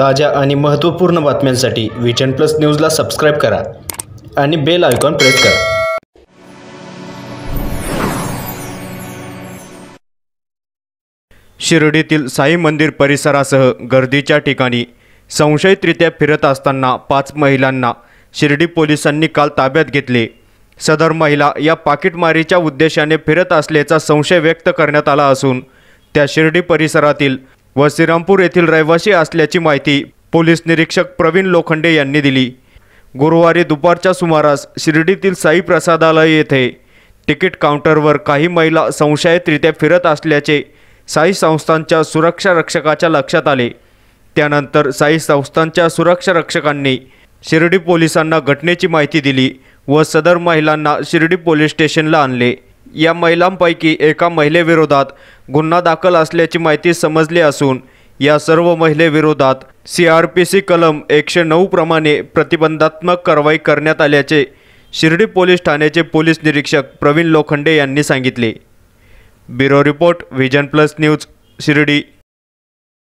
ताज्या आणि महत्त्वपूर्ण बातम्यांसाठी विजन प्लस न्यूजला सबस्क्राईब करा आणि बेल आयकॉन प्रेस करा शिर्डीतील साई मंदिर परिसरासह गर्दीच्या ठिकाणी संशयितरित्या फिरत असताना पाच महिलांना शिर्डी पोलिसांनी काल ताब्यात घेतले सदर महिला या पाकिटमारीच्या उद्देशाने फिरत असल्याचा संशय व्यक्त करण्यात आला असून त्या शिर्डी परिसरातील व श्रीरामपूर येथील रहिवासी असल्याची माहिती पोलीस निरीक्षक प्रवीण लोखंडे यांनी दिली गुरुवारी दुपारच्या सुमारास शिर्डीतील साई प्रसादालय येथे तिकीट काउंटरवर काही महिला संशयितरित्या फिरत असल्याचे साई संस्थांच्या सुरक्षा रक्षकाच्या लक्षात आले त्यानंतर साई संस्थांच्या सुरक्षा रक्षकांनी शिर्डी पोलिसांना घटनेची माहिती दिली व सदर महिलांना शिर्डी पोलीस स्टेशनला आणले या महिलांपैकी एका महिलेविरोधात गुन्हा दाखल असल्याची माहिती समजली असून या सर्व महिलेविरोधात सी आर पी सी कलम एकशे नऊ प्रमाणे प्रतिबंधात्मक कारवाई करण्यात आल्याचे शिर्डी पोलीस ठाण्याचे पोलीस निरीक्षक प्रवीण लोखंडे यांनी सांगितले bureau report Vision Plus News Shirdi